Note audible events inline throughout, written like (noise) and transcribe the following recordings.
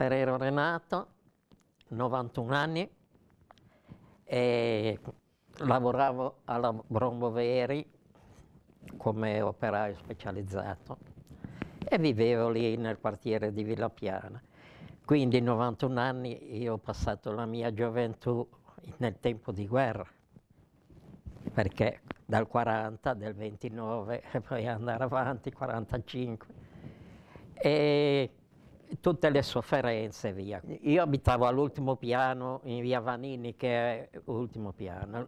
Ferrero Renato, 91 anni, e lavoravo alla Bromboveri come operaio specializzato e vivevo lì nel quartiere di Villa Piana. Quindi 91 anni io ho passato la mia gioventù nel tempo di guerra, perché dal 40, del 29 e (laughs) poi andare avanti, 45. E tutte le sofferenze via. Io abitavo all'ultimo piano in via Vanini che è l'ultimo piano.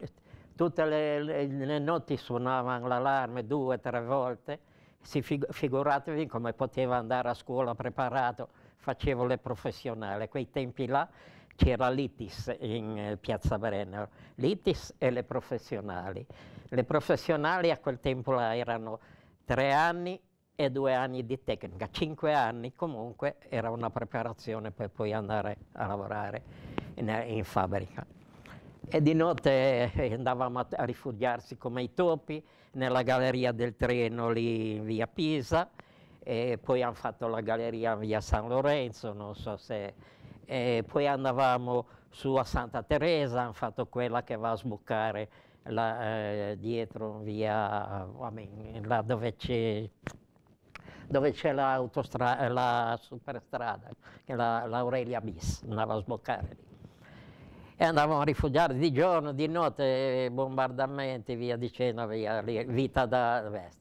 Tutte le, le, le notti suonavano l'allarme due, tre volte. Fig figuratevi come potevo andare a scuola preparato, facevo le professionali. Quei tempi là c'era l'ITIS in eh, Piazza Brennero, l'ITIS e le professionali. Le professionali a quel tempo là erano tre anni e due anni di tecnica, cinque anni comunque era una preparazione per poi andare a lavorare in, in fabbrica. E di notte eh, andavamo a rifugiarsi come i topi nella galleria del treno lì in via Pisa e poi hanno fatto la galleria via San Lorenzo, non so se... E poi andavamo su a Santa Teresa, hanno fatto quella che va a sbucare la, eh, dietro via, eh, là dove c'è dove c'è la superstrada, l'Aurelia la, bis, andava a sboccare lì. E andavamo a rifugiare di giorno, di notte, bombardamenti, via dicendo, via, vita da vesti.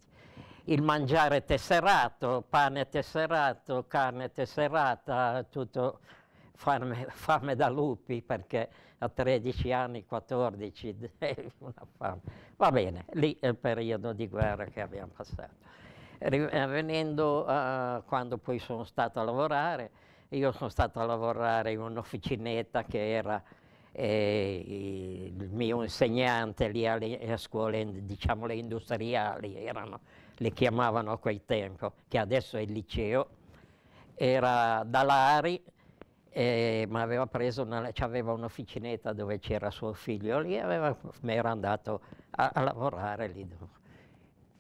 Il mangiare tesserato, pane tesserato, carne tesserata, tutto fame, fame da lupi perché a 13 anni, 14, (laughs) una fame. Va bene, lì è il periodo di guerra che abbiamo passato. Eh, venendo a eh, quando poi sono stato a lavorare, io sono stato a lavorare in un'officinetta che era eh, il mio insegnante lì alle, alle scuole, diciamo le industriali, erano, le chiamavano a quel tempo, che adesso è il liceo, era Dalari, eh, ma aveva preso una, un'officinetta dove c'era suo figlio lì, aveva, mi era andato a, a lavorare lì.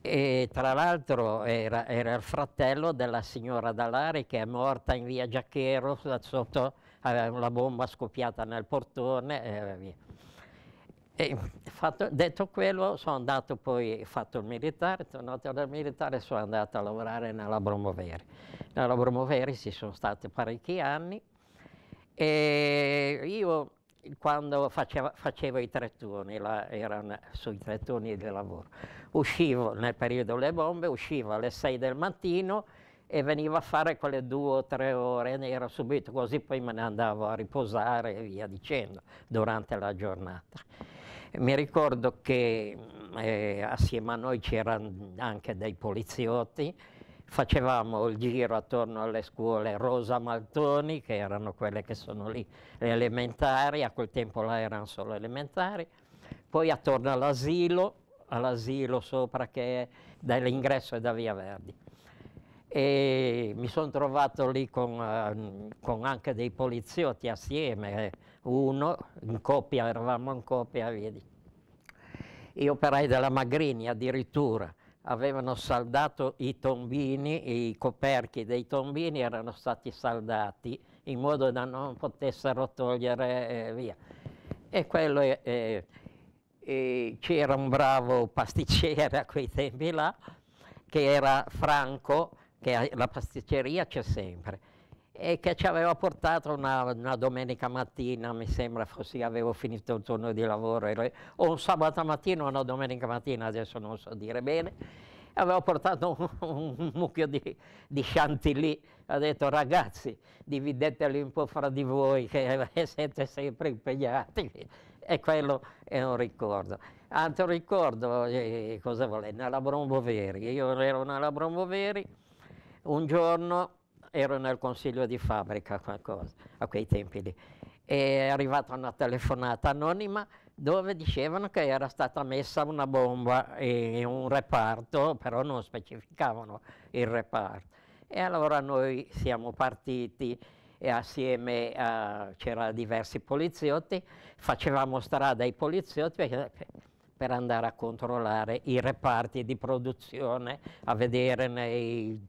E tra l'altro era, era, il fratello della signora Dalari che è morta in via Giacchero, sotto aveva una bomba scoppiata nel portone e via. E fatto, detto quello, sono andato poi, fatto il militare, tornato dal militare e sono andato a lavorare nella Bromoveri. Nella Bromoveri ci sono stati parecchi anni e io quando faceva, facevo i tre turni, erano sui tre turni di lavoro. Uscivo nel periodo delle bombe, uscivo alle 6 del mattino e venivo a fare quelle due o tre ore, ne ero subito così, poi me ne andavo a riposare e via dicendo durante la giornata. Mi ricordo che eh, assieme a noi c'erano anche dei poliziotti facevamo il giro attorno alle scuole Rosa Maltoni, che erano quelle che sono lì, le elementari, a quel tempo là erano solo elementari, poi attorno all'asilo, all'asilo sopra che è dall'ingresso e da Via Verdi. E mi sono trovato lì con, eh, con, anche dei poliziotti assieme, eh. uno, in coppia, eravamo in coppia, vedi. Io operai della Magrini addirittura, avevano saldato i tombini, i coperchi dei tombini erano stati saldati in modo da non potessero togliere eh, via. E quello eh, eh, c'era un bravo pasticcere a quei tempi là, che era Franco, che la pasticceria c'è sempre e che ci aveva portato una, una, domenica mattina, mi sembra, fosse che avevo finito il turno di lavoro, ero, o un sabato mattina o una domenica mattina, adesso non so dire bene, aveva portato un, un mucchio di, di chantilly, ha detto ragazzi divideteli un po' fra di voi che eh, siete sempre impegnati e quello è un ricordo. Altro ricordo, eh, cosa vuole, nella Bromboveri, io ero nella Bromboveri, un giorno ero nel consiglio di fabbrica qualcosa, a quei tempi lì, e è arrivata una telefonata anonima dove dicevano che era stata messa una bomba in un reparto, però non specificavano il reparto. E allora noi siamo partiti e assieme a, c'era diversi poliziotti, facevamo strada ai poliziotti per andare a controllare i reparti di produzione, a vedere nei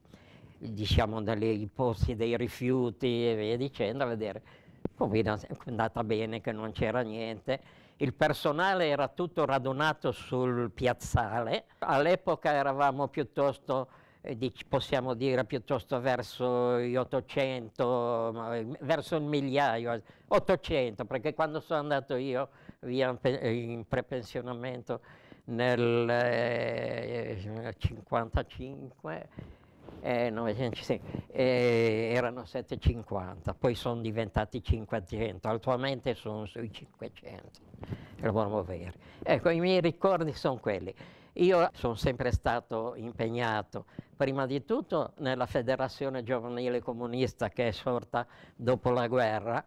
diciamo, nei posti dei rifiuti e via dicendo, a vedere come è andata bene che non c'era niente. Il personale era tutto radunato sul piazzale, all'epoca eravamo piuttosto, eh, possiamo dire, piuttosto verso gli 800, eh, verso il migliaio, 800, eh, perché quando sono andato io via in prepensionamento nel 1955, eh, 905, eh, erano 7,50, poi sono diventati 500, attualmente sono sui 500, il Borgo Verde. Ecco, i miei ricordi sono quelli. Io sono sempre stato impegnato, prima di tutto, nella Federazione Giovanile Comunista che è sorta dopo la guerra.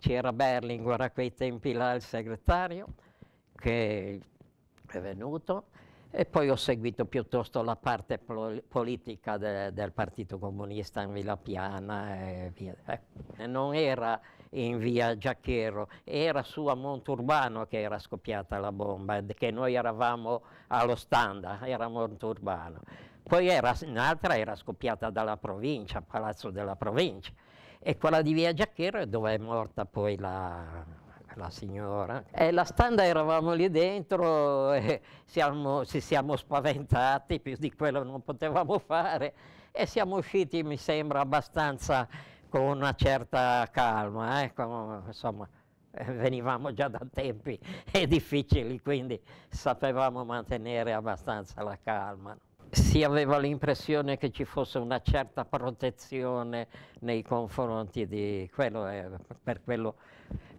C'era Berlinguer a quei tempi là il segretario che è venuto e poi ho seguito piuttosto la parte politica de, del Partito Comunista in Villa Piana e via. Eh, non era in via Giacchero, era su a Monturbano che era scoppiata la bomba, che noi eravamo allo standa, era Monturbano. Poi era, un'altra era scoppiata dalla provincia, Palazzo della Provincia, e quella di via Giacchero è dove è morta poi la, la signora. E la standa eravamo lì dentro e siamo, ci siamo spaventati, più di quello non potevamo fare e siamo usciti, mi sembra, abbastanza con una certa calma, ecco, eh, con, insomma venivamo già da tempi (laughs) difficili, quindi sapevamo mantenere abbastanza la calma. Si aveva l'impressione che ci fosse una certa protezione nei confronti di quello, eh, per quello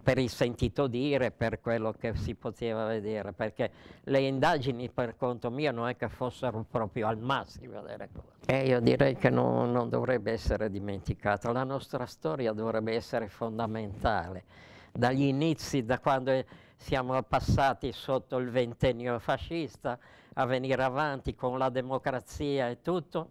per il sentito dire, per quello che si poteva vedere, perché le indagini per conto mio non è che fossero proprio al massimo delle cose. E eh, io direi che non, non dovrebbe essere dimenticato, la nostra storia dovrebbe essere fondamentale, dagli inizi, da quando... siamo passati sotto il ventennio fascista a venire avanti con la democrazia e tutto,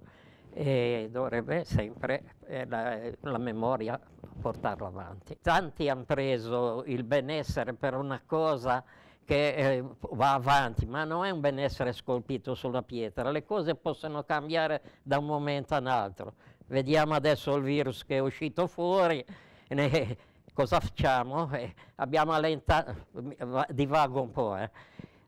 e dovrebbe sempre eh, la, eh, la, memoria portarlo avanti. Tanti hanno preso il benessere per una cosa che eh, va avanti, ma non è un benessere scolpito sulla pietra, le cose possono cambiare da un momento all'altro. Vediamo adesso il virus che è uscito fuori, ne, cosa facciamo? Eh, abbiamo allentato, divago un po', eh.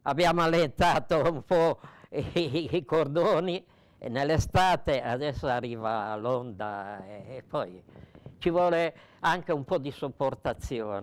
abbiamo allentato un po' i, i cordoni, nell'estate adesso arriva l'onda e, e poi ci vuole anche un po' di sopportazione.